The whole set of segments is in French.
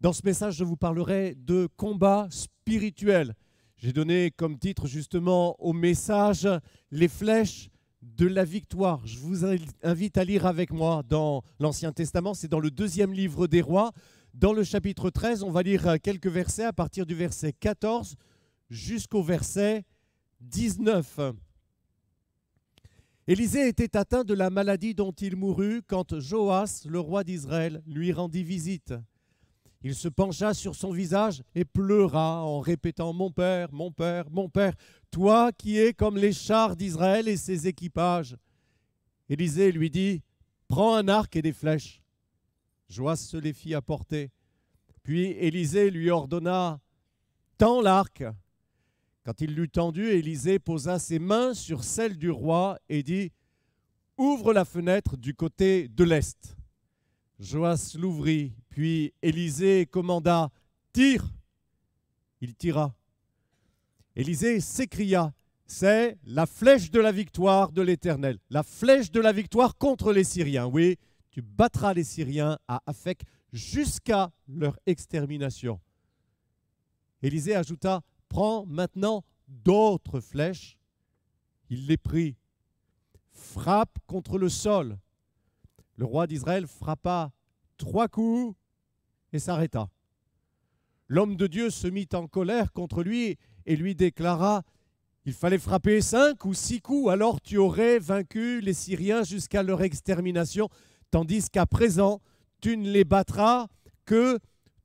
Dans ce message, je vous parlerai de combat spirituel. J'ai donné comme titre justement au message les flèches de la victoire. Je vous invite à lire avec moi dans l'Ancien Testament, c'est dans le deuxième livre des rois, dans le chapitre 13, on va lire euh, quelques versets à partir du verset 14 jusqu'au verset 19. Élisée était atteint de la maladie dont il mourut quand Joas, le roi d'Israël, lui rendit visite. Il se pencha sur son visage et pleura en répétant Mon père, mon père, mon père, toi qui es comme les chars d'Israël et ses équipages. Élisée lui dit Prends un arc et des flèches. Joas se les fit apporter. Puis Élisée lui ordonna Tends l'arc. Quand il l'eut tendu, Élisée posa ses mains sur celles du roi et dit Ouvre la fenêtre du côté de l'est. Joas l'ouvrit puis Élisée commanda Tire Il tira. Élisée s'écria C'est la flèche de la victoire de l'Éternel, la flèche de la victoire contre les Syriens. Oui, tu battras les Syriens à Afek jusqu'à leur extermination. Élisée ajouta Prends maintenant d'autres flèches. Il les prit. Frappe contre le sol. Le roi d'Israël frappa trois coups et s'arrêta. L'homme de Dieu se mit en colère contre lui et lui déclara Il fallait frapper cinq ou six coups, alors tu aurais vaincu les Syriens jusqu'à leur extermination, tandis qu'à présent tu ne les battras que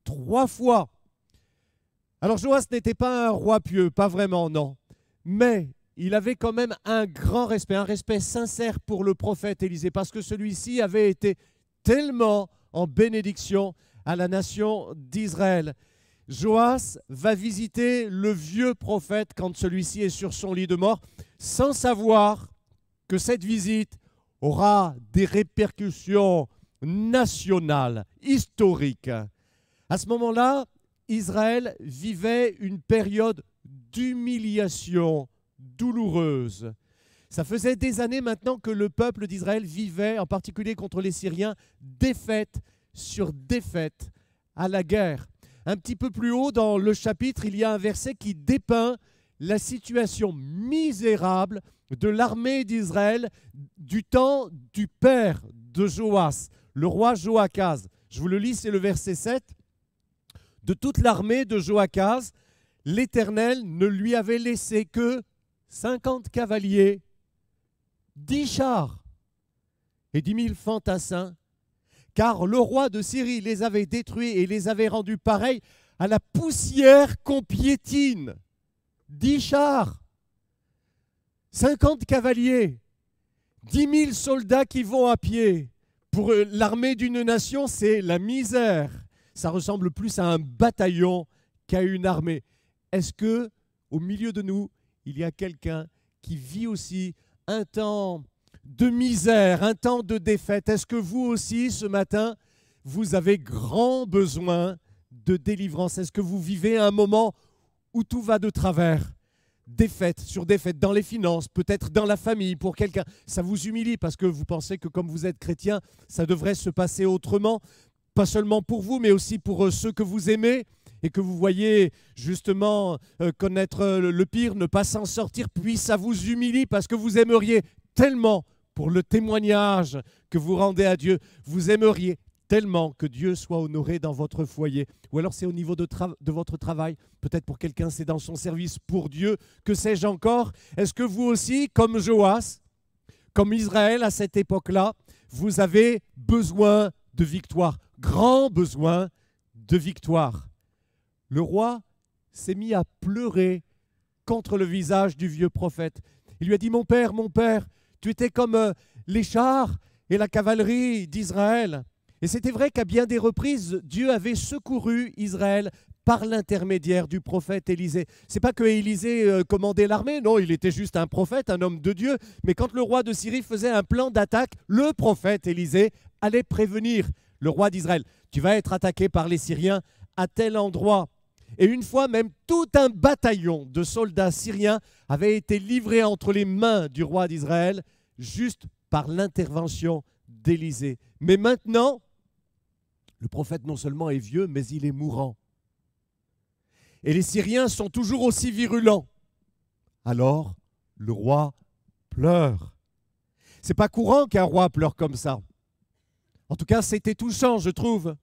trois fois. Alors Joas n'était pas un roi pieux, pas vraiment, non. Mais il avait quand même un grand respect, un respect sincère pour le prophète Élisée, parce que celui-ci avait été tellement en bénédiction à la nation d'Israël. Joas va visiter le vieux prophète quand celui-ci est sur son lit de mort, sans savoir que cette visite aura des répercussions nationales, historiques. À ce moment-là, Israël vivait une période d'humiliation douloureuse. Ça faisait des années maintenant que le peuple d'Israël vivait, en particulier contre les Syriens, défaite sur défaite à la guerre. Un petit peu plus haut dans le chapitre, il y a un verset qui dépeint la situation misérable de l'armée d'Israël du temps du père de Joas, le roi Joachaz. Je vous le lis, c'est le verset 7. De toute l'armée de Joachaz, l'Éternel ne lui avait laissé que 50 cavaliers, 10 chars et 10 000 fantassins car le roi de Syrie les avait détruits et les avait rendus pareils à la poussière qu'on piétine. Dix chars, cinquante cavaliers, dix mille soldats qui vont à pied. Pour euh, l'armée d'une nation, c'est la misère. Ça ressemble plus à un bataillon qu'à une armée. Est-ce que, au milieu de nous, il y a quelqu'un qui vit aussi un temps de misère, un temps de défaite. Est-ce que vous aussi, ce matin, vous avez grand besoin de délivrance Est-ce que vous vivez un moment où tout va de travers Défaite sur défaite dans les finances, peut-être dans la famille, pour quelqu'un. Ça vous humilie parce que vous pensez que comme vous êtes chrétien, ça devrait se passer autrement, pas seulement pour vous, mais aussi pour euh, ceux que vous aimez et que vous voyez justement euh, connaître euh, le pire, ne pas s'en sortir, puis ça vous humilie parce que vous aimeriez tellement pour le témoignage que vous rendez à Dieu. Vous aimeriez tellement que Dieu soit honoré dans votre foyer. Ou alors c'est au niveau de, votre travail. Peut-être pour quelqu'un, c'est dans son service pour Dieu. Que sais-je encore Est-ce que vous aussi, comme Joas, comme Israël à cette époque-là, vous avez besoin de victoire, grand besoin de victoire. Le roi s'est mis à pleurer contre le visage du vieux prophète. Il lui a dit, mon père, mon père, tu étais comme euh, les chars et la cavalerie d'Israël. Et c'était vrai qu'à bien des reprises, Dieu avait secouru Israël par l'intermédiaire du prophète Élisée. C'est pas que Élisée euh, commandait l'armée, non, il était juste un prophète, un homme de Dieu, mais quand le roi de Syrie faisait un plan d'attaque, le prophète Élisée allait prévenir le roi d'Israël. Tu vas être attaqué par les Syriens à tel endroit. Et une fois même, tout un bataillon de soldats syriens avait été livré entre les mains du roi d'Israël, juste par l'intervention d'Élisée. Mais maintenant, le prophète non seulement est vieux, mais il est mourant. Et les Syriens sont toujours aussi virulents. Alors, le roi pleure. C'est pas courant qu'un roi pleure comme ça. En tout cas, c'était touchant, je trouve.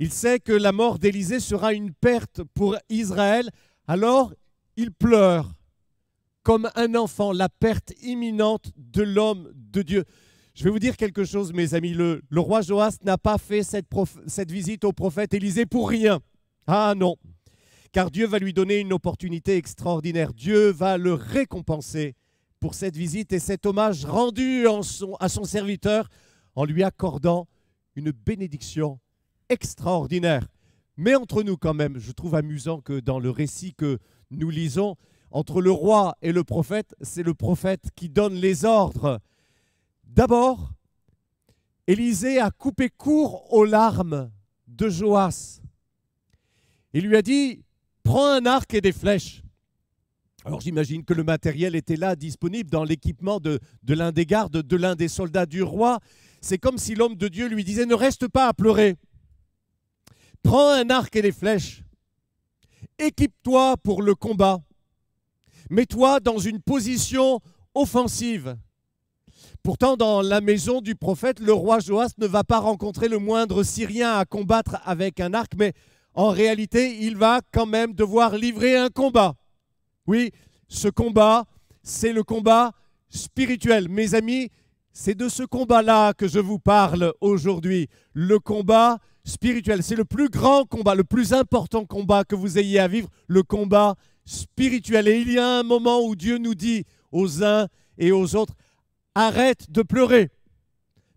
Il sait que la mort d'Élisée sera une perte pour Israël. Alors, il pleure comme un enfant la perte imminente de l'homme de Dieu. Je vais vous dire quelque chose, mes amis. Le, roi Joas n'a pas fait cette, visite au prophète Élisée pour rien. Ah non, car Dieu va lui donner une opportunité extraordinaire. Dieu va le récompenser pour cette visite et cet hommage rendu à son serviteur en lui accordant une bénédiction extraordinaire. Mais entre nous quand même, je trouve amusant que dans le récit que nous lisons, entre le roi et le prophète, c'est le prophète qui donne les ordres. D'abord, Élisée a coupé court aux larmes de Joas. Il lui a dit, prends un arc et des flèches. Alors j'imagine que le matériel était là, disponible dans l'équipement de, de l'un des gardes, de l'un des soldats du roi. C'est comme si l'homme de Dieu lui disait, ne reste pas à pleurer. Prends un arc et des flèches. Équipe-toi pour le combat. Mets-toi dans une position offensive. Pourtant, dans la maison du prophète, le roi Joas ne va pas rencontrer le moindre Syrien à combattre avec un arc, mais en réalité, il va quand même devoir livrer un combat. Oui, ce combat, c'est le combat spirituel. Mes amis, c'est de ce combat-là que je vous parle aujourd'hui. Le combat spirituel. C'est le plus grand combat, le plus important combat que vous ayez à vivre, le combat spirituel. Et il y a un moment où Dieu nous dit aux uns et aux autres, arrête de pleurer.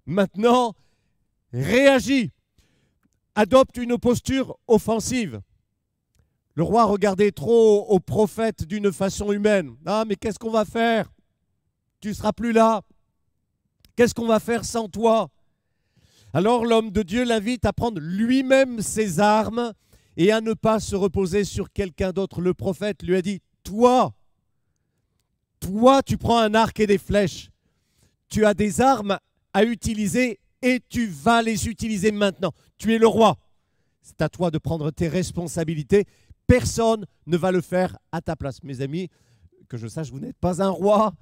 Maintenant, réagis. Adopte une posture offensive. Le roi regardait trop aux prophètes d'une façon humaine. Ah, mais qu'est-ce qu'on va faire Tu ne seras plus là. Qu'est-ce qu'on va faire sans toi alors l'homme de Dieu l'invite à prendre lui-même ses armes et à ne pas se reposer sur quelqu'un d'autre. Le prophète lui a dit, toi, toi, tu prends un arc et des flèches. Tu as des armes à utiliser et tu vas les utiliser maintenant. Tu es le roi. C'est à toi de prendre tes responsabilités. Personne ne va le faire à ta place. Mes amis, que je sache, vous n'êtes pas un roi,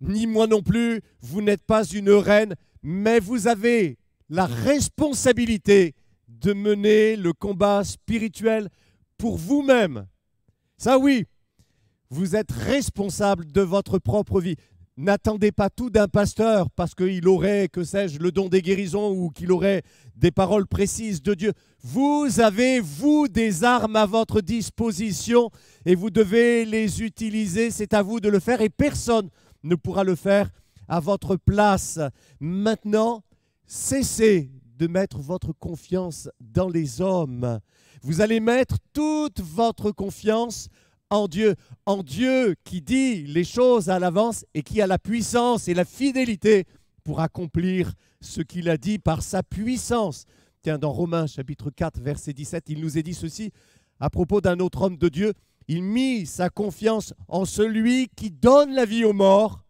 ni moi non plus, vous n'êtes pas une reine, mais vous avez la responsabilité de mener le combat spirituel pour vous-même. Ça oui, vous êtes responsable de votre propre vie. N'attendez pas tout d'un pasteur parce qu'il aurait, que sais-je, le don des guérisons ou qu'il aurait des paroles précises de Dieu. Vous avez, vous, des armes à votre disposition et vous devez les utiliser. C'est à vous de le faire et personne ne pourra le faire à votre place. Maintenant, Cessez de mettre votre confiance dans les hommes. Vous allez mettre toute votre confiance en Dieu, en Dieu qui dit les choses à l'avance et qui a la puissance et la fidélité pour accomplir ce qu'il a dit par sa puissance. Tiens, dans Romains chapitre 4, verset 17, il nous est dit ceci à propos d'un autre homme de Dieu. Il mit sa confiance en celui qui donne la vie aux morts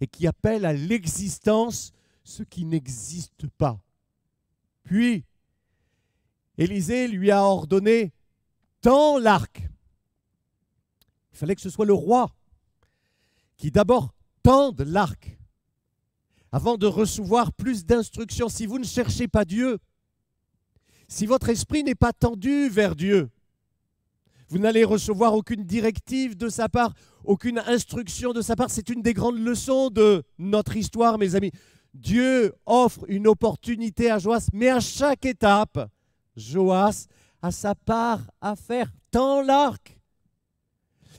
et qui appelle à l'existence ce qui n'existe pas. Puis, Élisée lui a ordonné tend l'arc. Il fallait que ce soit le roi qui d'abord tende l'arc avant de recevoir plus d'instructions. Si vous ne cherchez pas Dieu, si votre esprit n'est pas tendu vers Dieu, vous n'allez recevoir aucune directive de sa part, aucune instruction de sa part. C'est une des grandes leçons de notre histoire, mes amis. Dieu offre une opportunité à Joas, mais à chaque étape, Joas a sa part à faire. Tends l'arc.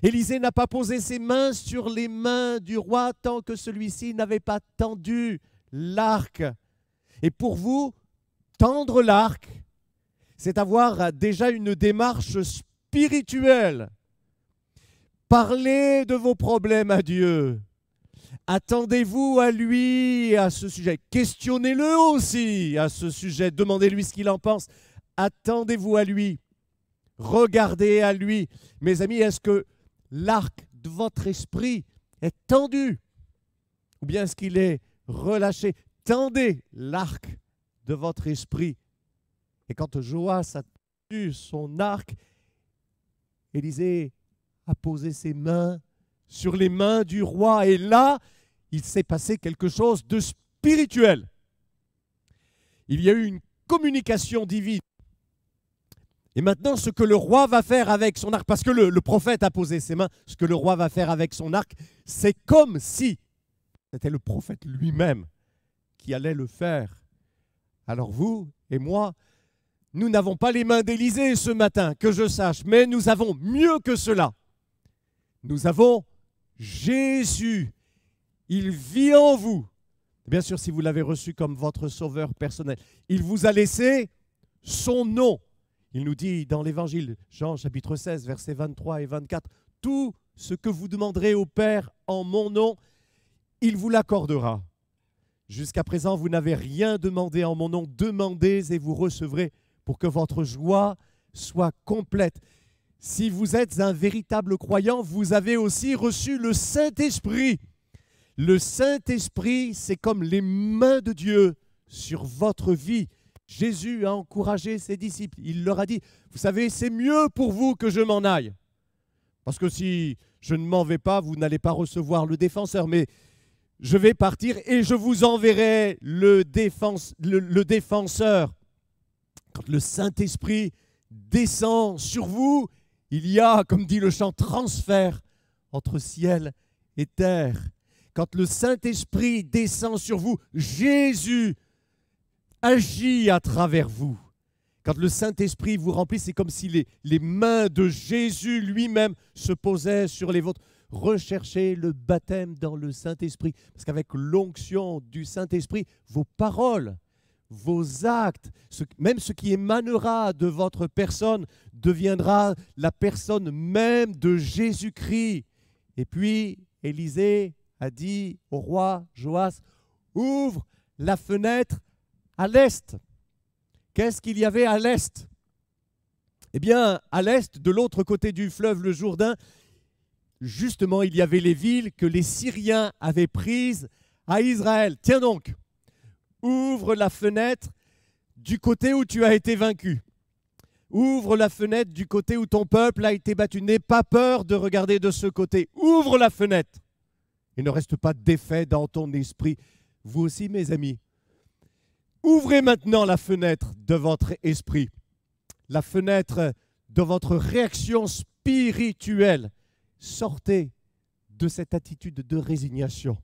Élisée n'a pas posé ses mains sur les mains du roi tant que celui-ci n'avait pas tendu l'arc. Et pour vous, tendre l'arc, c'est avoir déjà une démarche spirituelle. Parlez de vos problèmes à Dieu. Attendez-vous à lui à ce sujet. Questionnez-le aussi à ce sujet. Demandez-lui ce qu'il en pense. Attendez-vous à lui. Regardez à lui. Mes amis, est-ce que l'arc de votre esprit est tendu Ou bien est-ce qu'il est relâché Tendez l'arc de votre esprit. Et quand Joas a tendu son arc, Élisée a posé ses mains sur les mains du roi. Et là, il s'est passé quelque chose de spirituel. Il y a eu une communication divine. Et maintenant, ce que le roi va faire avec son arc, parce que le, prophète a posé ses mains, ce que le roi va faire avec son arc, c'est comme si c'était le prophète lui-même qui allait le faire. Alors vous et moi, nous n'avons pas les mains d'Élysée ce matin, que je sache, mais nous avons mieux que cela. Nous avons Jésus il vit en vous. Bien sûr, si vous l'avez reçu comme votre sauveur personnel, il vous a laissé son nom. Il nous dit dans l'Évangile, Jean chapitre 16, versets 23 et 24, Tout ce que vous demanderez au Père en mon nom, il vous l'accordera. Jusqu'à présent, vous n'avez rien demandé en mon nom. Demandez et vous recevrez pour que votre joie soit complète. Si vous êtes un véritable croyant, vous avez aussi reçu le Saint-Esprit. Le Saint-Esprit, c'est comme les mains de Dieu sur votre vie. Jésus a encouragé ses disciples. Il leur a dit, vous savez, c'est mieux pour vous que je m'en aille. Parce que si je ne m'en vais pas, vous n'allez pas recevoir le défenseur. Mais je vais partir et je vous enverrai le, défenseur. Quand le Saint-Esprit descend sur vous, il y a, comme dit le chant, transfert entre ciel et terre. Quand le Saint-Esprit descend sur vous, Jésus agit à travers vous. Quand le Saint-Esprit vous remplit, c'est comme si les, mains de Jésus lui-même se posaient sur les vôtres. Recherchez le baptême dans le Saint-Esprit, parce qu'avec l'onction du Saint-Esprit, vos paroles, vos actes, même ce qui émanera de votre personne deviendra la personne même de Jésus-Christ. Et puis, Élisée a dit au roi Joas, ouvre la fenêtre à l'est. Qu'est-ce qu'il y avait à l'est Eh bien, à l'est, de l'autre côté du fleuve, le Jourdain, justement, il y avait les villes que les Syriens avaient prises à Israël. Tiens donc, ouvre la fenêtre du côté où tu as été vaincu. Ouvre la fenêtre du côté où ton peuple a été battu. N'aie pas peur de regarder de ce côté. Ouvre la fenêtre. Il ne reste pas d'effet dans ton esprit. Vous aussi, mes amis. Ouvrez maintenant la fenêtre de votre esprit, la fenêtre de votre réaction spirituelle. Sortez de cette attitude de résignation.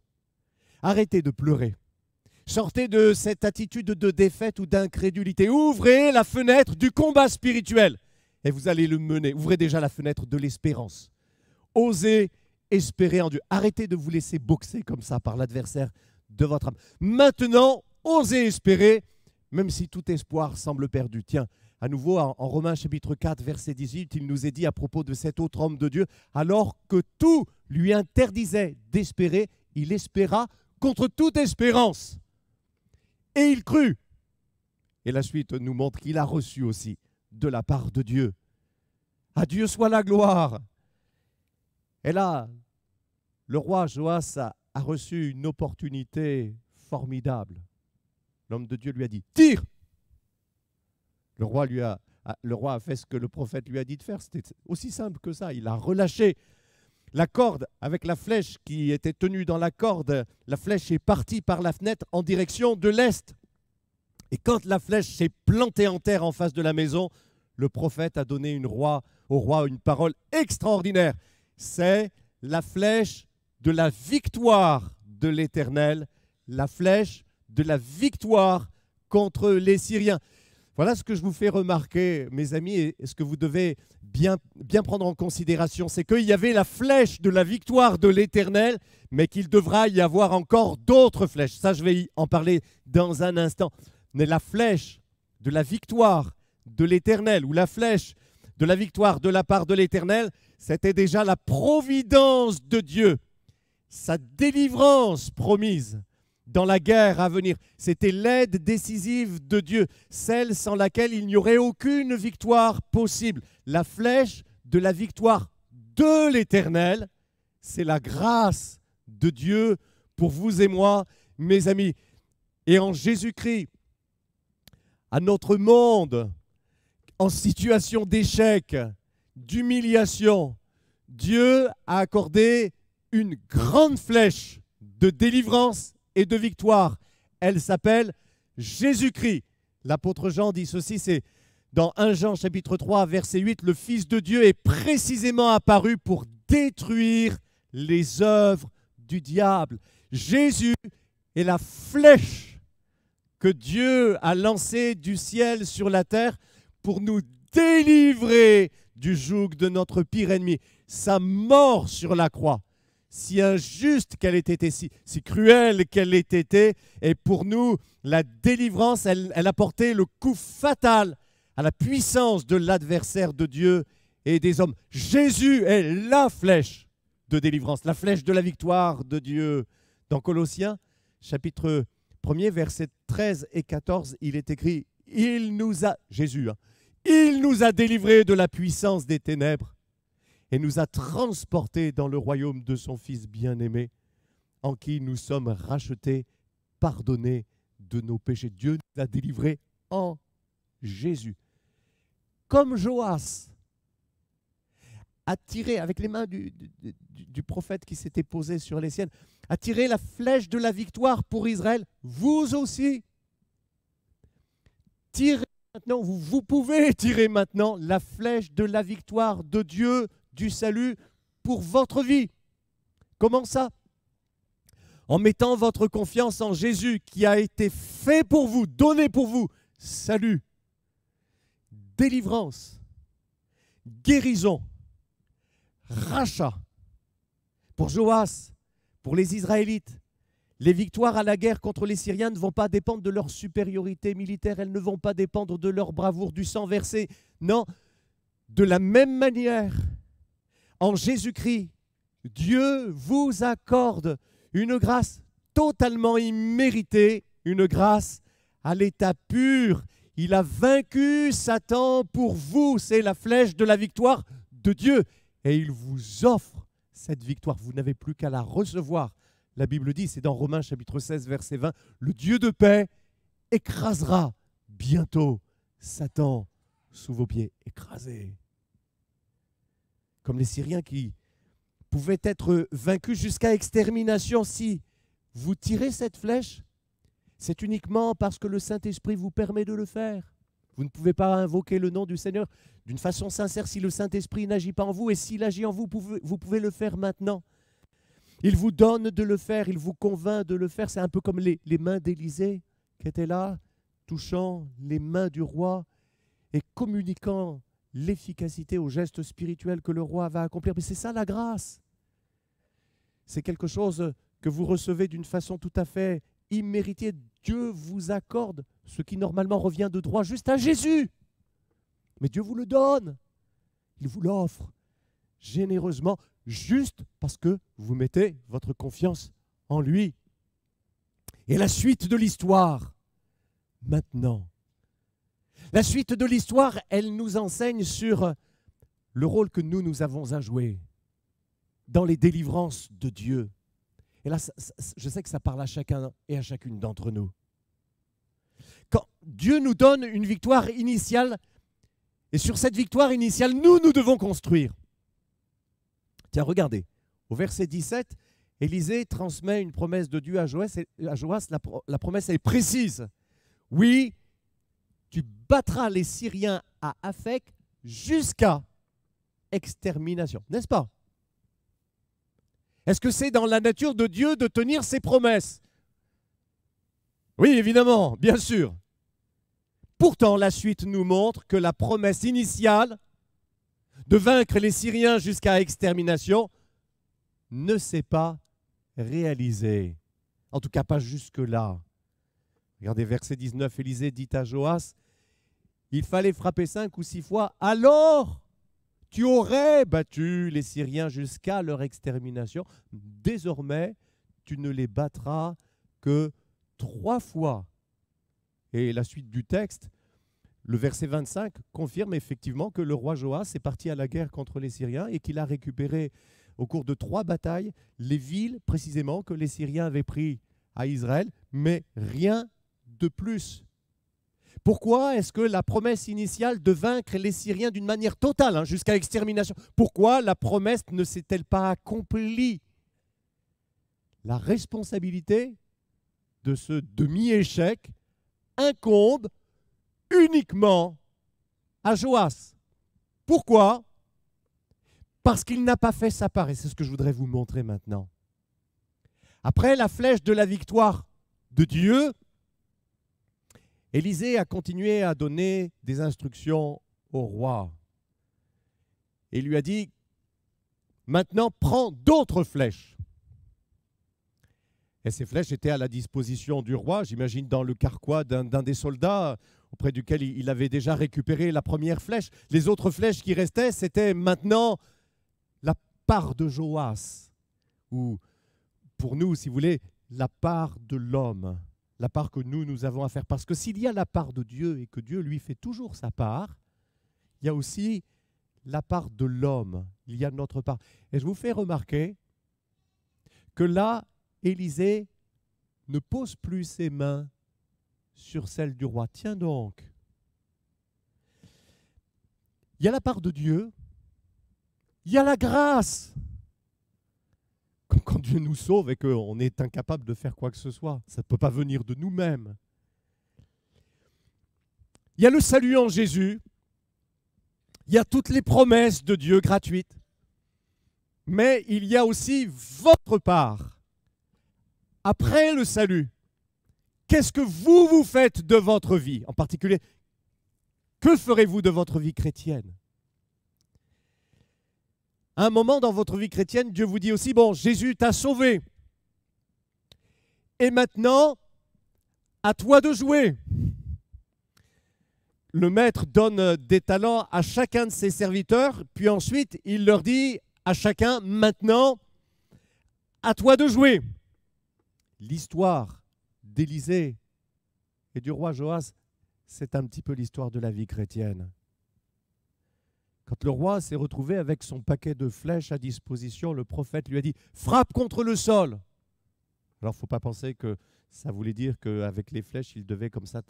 Arrêtez de pleurer. Sortez de cette attitude de défaite ou d'incrédulité. Ouvrez la fenêtre du combat spirituel et vous allez le mener. Ouvrez déjà la fenêtre de l'espérance. Osez Espérer en Dieu. Arrêtez de vous laisser boxer comme ça par l'adversaire de votre âme. Maintenant, osez espérer, même si tout espoir semble perdu. Tiens, à nouveau, en, en Romains chapitre 4, verset 18, il nous est dit à propos de cet autre homme de Dieu, alors que tout lui interdisait d'espérer, il espéra contre toute espérance. Et il crut. Et la suite nous montre qu'il a reçu aussi de la part de Dieu. À Dieu soit la gloire. Et là, le roi Joas a, reçu une opportunité formidable. L'homme de Dieu lui a dit Tire le roi, lui a, le roi a fait ce que le prophète lui a dit de faire. C'était aussi simple que ça. Il a relâché la corde avec la flèche qui était tenue dans la corde. La flèche est partie par la fenêtre en direction de l'est. Et quand la flèche s'est plantée en terre en face de la maison, le prophète a donné roi, au roi une parole extraordinaire. C'est la flèche de la victoire de l'Éternel, la flèche de la victoire contre les Syriens. Voilà ce que je vous fais remarquer, mes amis, et ce que vous devez bien, bien prendre en considération, c'est qu'il y avait la flèche de la victoire de l'Éternel, mais qu'il devra y avoir encore d'autres flèches. Ça, je vais en parler dans un instant. Mais la flèche de la victoire de l'Éternel, ou la flèche de la victoire de la part de l'Éternel, c'était déjà la providence de Dieu sa délivrance promise dans la guerre à venir. C'était l'aide décisive de Dieu, celle sans laquelle il n'y aurait aucune victoire possible. La flèche de la victoire de l'Éternel, c'est la grâce de Dieu pour vous et moi, mes amis. Et en Jésus-Christ, à notre monde, en situation d'échec, d'humiliation, Dieu a accordé une grande flèche de délivrance et de victoire. Elle s'appelle Jésus-Christ. L'apôtre Jean dit ceci, c'est dans 1 Jean chapitre 3 verset 8, le Fils de Dieu est précisément apparu pour détruire les œuvres du diable. Jésus est la flèche que Dieu a lancée du ciel sur la terre pour nous délivrer du joug de notre pire ennemi. Sa mort sur la croix si injuste qu'elle ait été, si, cruelle qu'elle ait été. Et pour nous, la délivrance, elle, a porté le coup fatal à la puissance de l'adversaire de Dieu et des hommes. Jésus est la flèche de délivrance, la flèche de la victoire de Dieu. Dans Colossiens, chapitre 1er, versets 13 et 14, il est écrit, il nous a, Jésus, hein, il nous a délivrés de la puissance des ténèbres et nous a transportés dans le royaume de son Fils bien-aimé, en qui nous sommes rachetés, pardonnés de nos péchés. Dieu nous a délivrés en Jésus. Comme Joas a tiré avec les mains du, prophète qui s'était posé sur les siennes, a tiré la flèche de la victoire pour Israël, vous aussi, tirez maintenant, vous pouvez tirer maintenant la flèche de la victoire de Dieu du salut pour votre vie. Comment ça En mettant votre confiance en Jésus qui a été fait pour vous, donné pour vous, salut, délivrance, guérison, rachat. Pour Joas, pour les Israélites, les victoires à la guerre contre les Syriens ne vont pas dépendre de leur supériorité militaire, elles ne vont pas dépendre de leur bravoure, du sang versé. Non, de la même manière, en Jésus-Christ, Dieu vous accorde une grâce totalement imméritée, une grâce à l'état pur. Il a vaincu Satan pour vous, c'est la flèche de la victoire de Dieu. Et il vous offre cette victoire, vous n'avez plus qu'à la recevoir. La Bible dit, c'est dans Romains chapitre 16, verset 20, le Dieu de paix écrasera bientôt Satan sous vos pieds. Écrasé comme les Syriens qui pouvaient être vaincus jusqu'à extermination si vous tirez cette flèche, c'est uniquement parce que le Saint-Esprit vous permet de le faire. Vous ne pouvez pas invoquer le nom du Seigneur d'une façon sincère si le Saint-Esprit n'agit pas en vous, et s'il agit en vous, vous pouvez le faire maintenant. Il vous donne de le faire, il vous convainc de le faire. C'est un peu comme les, mains d'Élisée qui étaient là, touchant les mains du roi et communiquant l'efficacité au geste spirituel que le roi va accomplir. Mais c'est ça la grâce. C'est quelque chose que vous recevez d'une façon tout à fait imméritée. Dieu vous accorde ce qui normalement revient de droit juste à Jésus. Mais Dieu vous le donne. Il vous l'offre généreusement, juste parce que vous mettez votre confiance en lui. Et la suite de l'histoire, maintenant, la suite de l'histoire, elle nous enseigne sur le rôle que nous, nous avons à jouer dans les délivrances de Dieu. Et là, je sais que ça parle à chacun et à chacune d'entre nous. Quand Dieu nous donne une victoire initiale, et sur cette victoire initiale, nous, nous devons construire. Tiens, regardez, au verset 17, Élisée transmet une promesse de Dieu à Joas, la, promesse, est précise. Oui, tu battras les Syriens à Afek jusqu'à extermination. N'est-ce pas Est-ce que c'est dans la nature de Dieu de tenir ses promesses Oui, évidemment, bien sûr. Pourtant, la suite nous montre que la promesse initiale de vaincre les Syriens jusqu'à extermination ne s'est pas réalisée. En tout cas, pas jusque-là. Regardez verset 19, Élisée dit à Joas, il fallait frapper cinq ou six fois, alors tu aurais battu les Syriens jusqu'à leur extermination. Désormais, tu ne les battras que trois fois. Et la suite du texte, le verset 25, confirme effectivement que le roi Joas est parti à la guerre contre les Syriens et qu'il a récupéré au cours de trois batailles les villes précisément que les Syriens avaient prises à Israël, mais rien de plus. Pourquoi est-ce que la promesse initiale de vaincre les Syriens d'une manière totale, hein, jusqu'à l'extermination, pourquoi la promesse ne s'est-elle pas accomplie La responsabilité de ce demi-échec incombe uniquement à Joas. Pourquoi Parce qu'il n'a pas fait sa part, et c'est ce que je voudrais vous montrer maintenant. Après la flèche de la victoire de Dieu, Élisée a continué à donner des instructions au roi. Et lui a dit, maintenant prends d'autres flèches. Et ces flèches étaient à la disposition du roi, j'imagine dans le carquois d'un des soldats auprès duquel il avait déjà récupéré la première flèche. Les autres flèches qui restaient, c'était maintenant la part de Joas, ou pour nous, si vous voulez, la part de l'homme la part que nous, nous avons à faire. Parce que s'il y a la part de Dieu et que Dieu lui fait toujours sa part, il y a aussi la part de l'homme, il y a notre part. Et je vous fais remarquer que là, Élisée ne pose plus ses mains sur celles du roi. Tiens donc, il y a la part de Dieu, il y a la grâce, quand Dieu nous sauve et qu'on est incapable de faire quoi que ce soit. Ça ne peut pas venir de nous-mêmes. Il y a le salut en Jésus. Il y a toutes les promesses de Dieu gratuites. Mais il y a aussi votre part. Après le salut, qu'est-ce que vous vous faites de votre vie En particulier, que ferez-vous de votre vie chrétienne un moment dans votre vie chrétienne, Dieu vous dit aussi, bon, Jésus t'a sauvé. Et maintenant, à toi de jouer. Le maître donne des talents à chacun de ses serviteurs, puis ensuite il leur dit à chacun, maintenant, à toi de jouer. L'histoire d'Élisée et du roi Joas, c'est un petit peu l'histoire de la vie chrétienne. Quand le roi s'est retrouvé avec son paquet de flèches à disposition, le prophète lui a dit Frappe contre le sol Alors, il ne faut pas penser que ça voulait dire qu'avec les flèches, il devait comme ça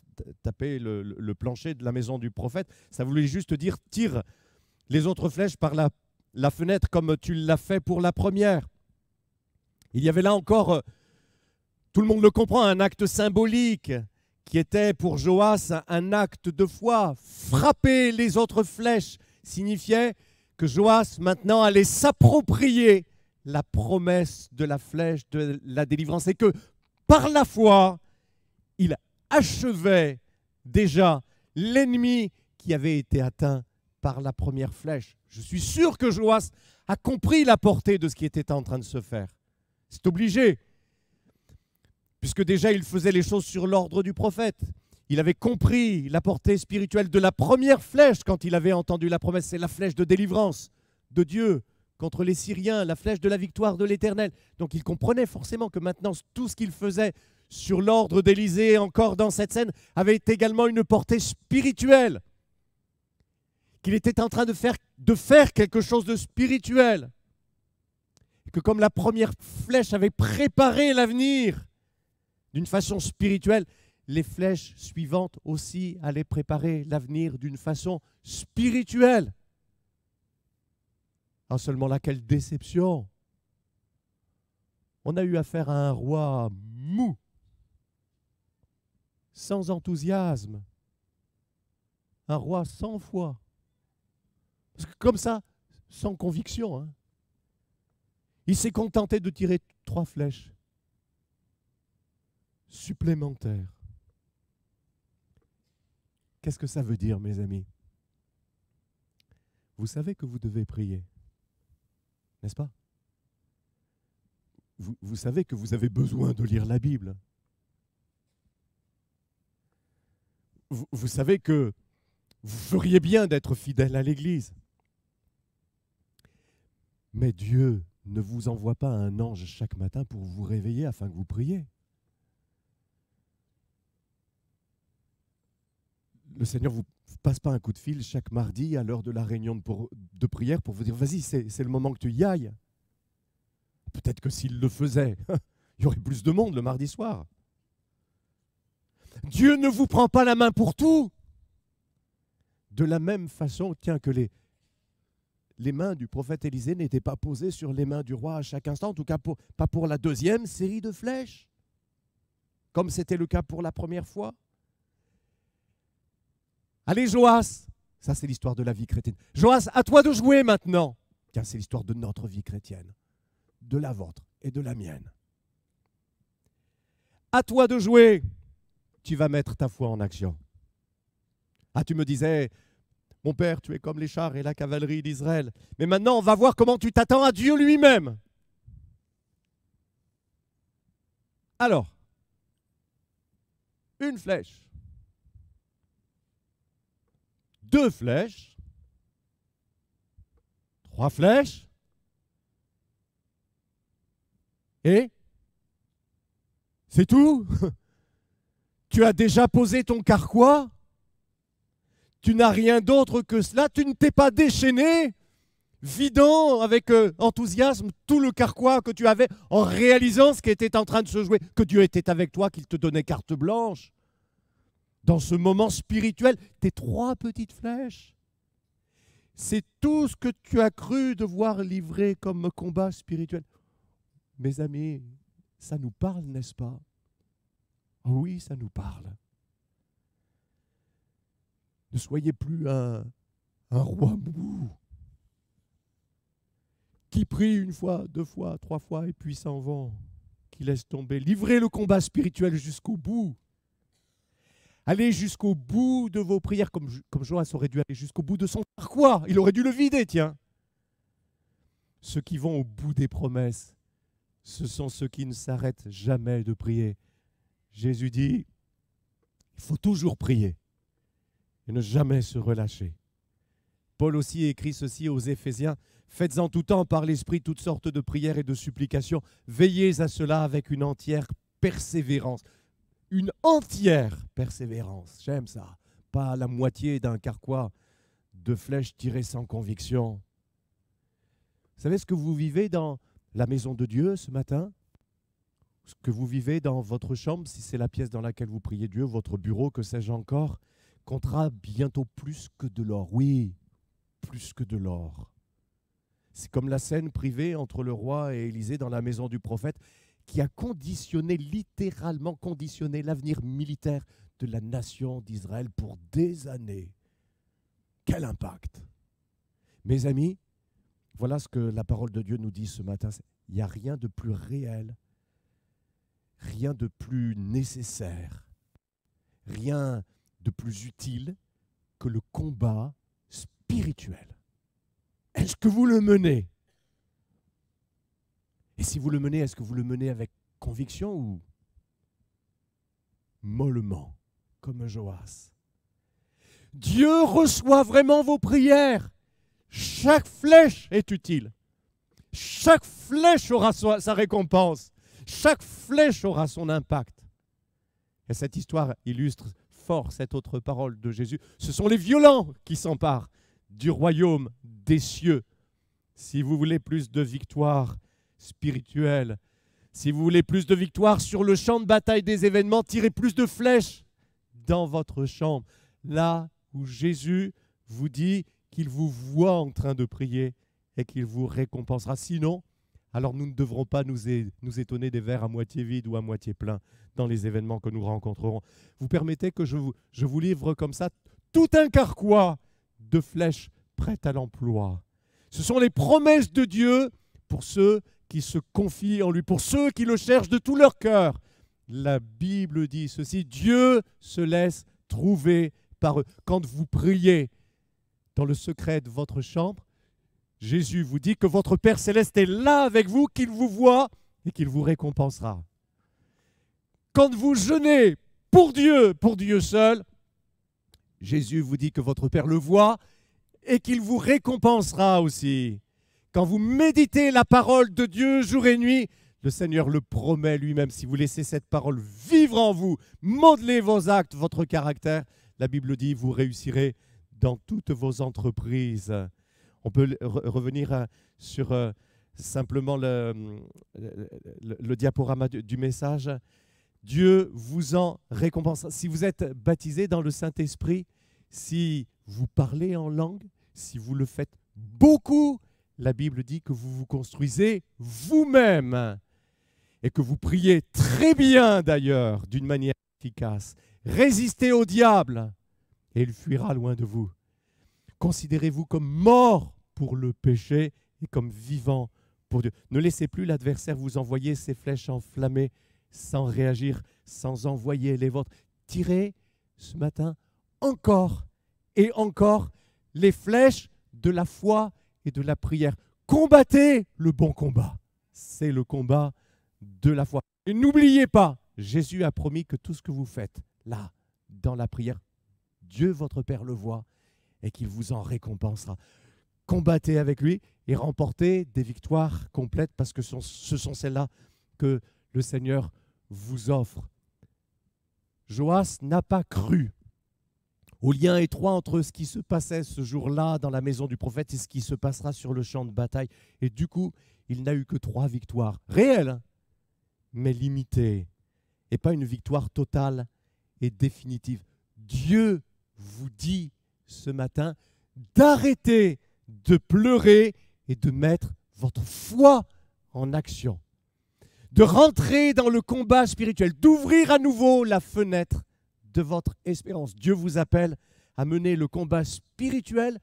taper le, plancher de la maison du prophète. Ça voulait juste dire Tire les autres flèches par la, la fenêtre comme tu l'as fait pour la première. Il y avait là encore, euh, tout le monde le comprend, un acte symbolique qui était pour Joas un acte de foi. Frapper les autres flèches signifiait que Joas maintenant allait s'approprier la promesse de la flèche de la délivrance et que par la foi, il achevait déjà l'ennemi qui avait été atteint par la première flèche. Je suis sûr que Joas a compris la portée de ce qui était en train de se faire. C'est obligé, puisque déjà il faisait les choses sur l'ordre du prophète. Il avait compris la portée spirituelle de la première flèche quand il avait entendu la promesse. C'est la flèche de délivrance de Dieu contre les Syriens, la flèche de la victoire de l'Éternel. Donc il comprenait forcément que maintenant tout ce qu'il faisait sur l'ordre d'Élysée, encore dans cette scène, avait également une portée spirituelle. Qu'il était en train de faire, de faire quelque chose de spirituel. que comme la première flèche avait préparé l'avenir d'une façon spirituelle, les flèches suivantes aussi allaient préparer l'avenir d'une façon spirituelle. Ah seulement là, quelle déception On a eu affaire à un roi mou, sans enthousiasme, un roi sans foi. Parce que comme ça, sans conviction. Hein. Il s'est contenté de tirer trois flèches supplémentaires. Qu'est-ce que ça veut dire, mes amis Vous savez que vous devez prier, n'est-ce pas vous, savez que vous avez besoin de lire la Bible. Vous, vous savez que vous feriez bien d'être fidèle à l'Église. Mais Dieu ne vous envoie pas un ange chaque matin pour vous réveiller afin que vous priez. le Seigneur vous passe pas un coup de fil chaque mardi à l'heure de la réunion de, prière pour vous dire vas-y, c'est le moment que tu y ailles. Peut-être que s'il le faisait, il y aurait plus de monde le mardi soir. Dieu ne vous prend pas la main pour tout. De la même façon, tiens, que les, les mains du prophète Élisée n'étaient pas posées sur les mains du roi à chaque instant, en tout cas pas pour la deuxième série de flèches, comme c'était le cas pour la première fois. Allez, Joas Ça, c'est l'histoire de la vie chrétienne. Joas, à toi de jouer maintenant Car c'est l'histoire de notre vie chrétienne, de la vôtre et de la mienne. À toi de jouer Tu vas mettre ta foi en action. Ah, tu me disais, mon père, tu es comme les chars et la cavalerie d'Israël. Mais maintenant, on va voir comment tu t'attends à Dieu lui-même. Alors, une flèche deux flèches, trois flèches, et c'est tout. Tu as déjà posé ton carquois. Tu n'as rien d'autre que cela. Tu ne t'es pas déchaîné, vidant avec euh, enthousiasme tout le carquois que tu avais en réalisant ce qui était en train de se jouer, que Dieu était avec toi, qu'il te donnait carte blanche dans ce moment spirituel, tes trois petites flèches. C'est tout ce que tu as cru devoir livrer comme combat spirituel. Mes amis, ça nous parle, n'est-ce pas ah Oui, ça nous parle. Ne soyez plus un, roi mou qui prie une fois, deux fois, trois fois et puis s'en va, qui laisse tomber. Livrez le combat spirituel jusqu'au bout. Allez jusqu'au bout de vos prières, comme, comme Joas aurait dû aller jusqu'au bout de son quoi Il aurait dû le vider, tiens. Ceux qui vont au bout des promesses, ce sont ceux qui ne s'arrêtent jamais de prier. Jésus dit, il faut toujours prier et ne jamais se relâcher. Paul aussi écrit ceci aux Éphésiens, Faites en tout temps par l'Esprit toutes sortes de prières et de supplications, veillez à cela avec une entière persévérance. Une entière persévérance. J'aime ça. Pas la moitié d'un carquois de flèches tirées sans conviction. Vous savez ce que vous vivez dans la maison de Dieu ce matin Ce que vous vivez dans votre chambre, si c'est la pièce dans laquelle vous priez Dieu, votre bureau, que sais-je encore, comptera bientôt plus que de l'or. Oui, plus que de l'or. C'est comme la scène privée entre le roi et Élisée dans la maison du prophète qui a conditionné, littéralement conditionné l'avenir militaire de la nation d'Israël pour des années. Quel impact Mes amis, voilà ce que la parole de Dieu nous dit ce matin. Il n'y a rien de plus réel, rien de plus nécessaire, rien de plus utile que le combat spirituel. Est-ce que vous le menez Et si vous le menez, est-ce que vous le menez avec conviction ou mollement comme Joas. Dieu reçoit vraiment vos prières. Chaque flèche est utile. Chaque flèche aura sa récompense. Chaque flèche aura son impact. Et cette histoire illustre fort cette autre parole de Jésus. Ce sont les violents qui s'emparent du royaume des cieux. Si vous voulez plus de victoires spirituelles, si vous voulez plus de victoires sur le champ de bataille des événements, tirez plus de flèches dans votre chambre, là où Jésus vous dit qu'il vous voit en train de prier et qu'il vous récompensera. Sinon, alors nous ne devrons pas nous étonner des verres à moitié vides ou à moitié pleins dans les événements que nous rencontrerons. Vous permettez que je vous, je vous livre comme ça tout un carquois de flèches prêtes à l'emploi. Ce sont les promesses de Dieu pour ceux qui se confient en lui, pour ceux qui le cherchent de tout leur cœur la Bible dit ceci, Dieu se laisse trouver par eux. Quand vous priez dans le secret de votre chambre, Jésus vous dit que votre Père céleste est là avec vous, qu'il vous voit et qu'il vous récompensera. Quand vous jeûnez pour Dieu, pour Dieu seul, Jésus vous dit que votre Père le voit et qu'il vous récompensera aussi. Quand vous méditez la parole de Dieu jour et nuit, le Seigneur le promet lui-même. Si vous laissez cette parole vivre en vous, modeler vos actes, votre caractère, la Bible dit, vous réussirez dans toutes vos entreprises. On peut revenir euh, sur euh, simplement le, le, diaporama du, du message. Dieu vous en récompense. Si vous êtes baptisé dans le Saint-Esprit, si vous parlez en langue, si vous le faites beaucoup, la Bible dit que vous vous construisez vous-même et que vous priez très bien d'ailleurs d'une manière efficace. Résistez au diable et il fuira loin de vous. Considérez-vous comme mort pour le péché et comme vivant pour Dieu. Ne laissez plus l'adversaire vous envoyer ses flèches enflammées sans réagir, sans envoyer les vôtres. Tirez ce matin encore et encore les flèches de la foi et de la prière. Combattez le bon combat. C'est le combat de la foi. Et n'oubliez pas, Jésus a promis que tout ce que vous faites, là, dans la prière, Dieu votre Père le voit et qu'il vous en récompensera. Combattez avec lui et remportez des victoires complètes parce que ce sont celles-là que le Seigneur vous offre. Joas n'a pas cru au lien étroit entre ce qui se passait ce jour-là dans la maison du prophète et ce qui se passera sur le champ de bataille. Et du coup, il n'a eu que trois victoires réelles, hein mais limitée, et pas une victoire totale et définitive. Dieu vous dit ce matin d'arrêter de pleurer et de mettre votre foi en action, de rentrer dans le combat spirituel, d'ouvrir à nouveau la fenêtre de votre espérance. Dieu vous appelle à mener le combat spirituel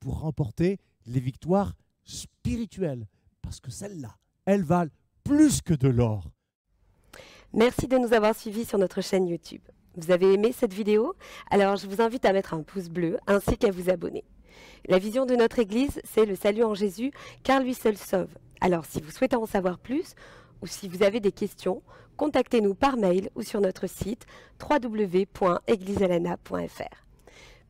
pour remporter les victoires spirituelles, parce que celles-là, elles valent plus que de l'or. Merci de nous avoir suivis sur notre chaîne YouTube. Vous avez aimé cette vidéo Alors je vous invite à mettre un pouce bleu ainsi qu'à vous abonner. La vision de notre Église, c'est le salut en Jésus, car lui seul sauve. Alors si vous souhaitez en savoir plus, ou si vous avez des questions, contactez-nous par mail ou sur notre site www.églisealana.fr.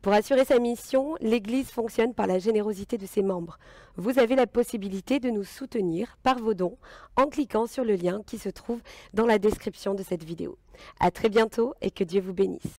Pour assurer sa mission, l'Église fonctionne par la générosité de ses membres. Vous avez la possibilité de nous soutenir par vos dons en cliquant sur le lien qui se trouve dans la description de cette vidéo. À très bientôt et que Dieu vous bénisse.